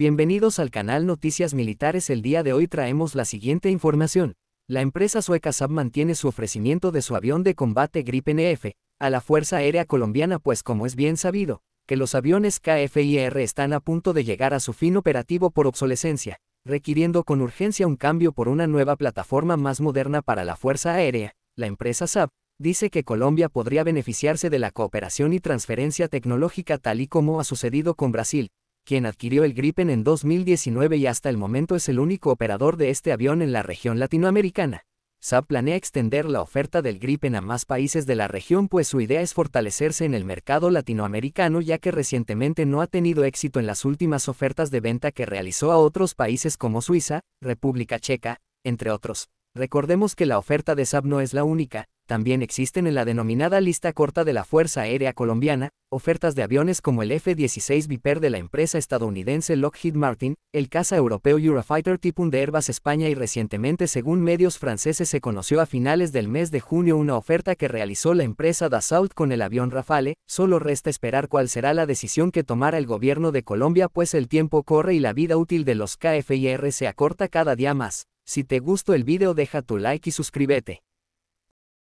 Bienvenidos al canal Noticias Militares. El día de hoy traemos la siguiente información. La empresa sueca Saab mantiene su ofrecimiento de su avión de combate Gripen nf e a la Fuerza Aérea Colombiana pues como es bien sabido, que los aviones KFIR están a punto de llegar a su fin operativo por obsolescencia, requiriendo con urgencia un cambio por una nueva plataforma más moderna para la Fuerza Aérea. La empresa Saab dice que Colombia podría beneficiarse de la cooperación y transferencia tecnológica tal y como ha sucedido con Brasil, quien adquirió el Gripen en 2019 y hasta el momento es el único operador de este avión en la región latinoamericana. SAP planea extender la oferta del Gripen a más países de la región pues su idea es fortalecerse en el mercado latinoamericano ya que recientemente no ha tenido éxito en las últimas ofertas de venta que realizó a otros países como Suiza, República Checa, entre otros. Recordemos que la oferta de Saab no es la única, también existen en la denominada lista corta de la Fuerza Aérea Colombiana, ofertas de aviones como el F-16 Viper de la empresa estadounidense Lockheed Martin, el caza europeo Eurofighter Typhoon de Airbus España y recientemente según medios franceses se conoció a finales del mes de junio una oferta que realizó la empresa Dassault con el avión Rafale, solo resta esperar cuál será la decisión que tomará el gobierno de Colombia pues el tiempo corre y la vida útil de los KFIR se acorta cada día más. Si te gustó el video deja tu like y suscríbete.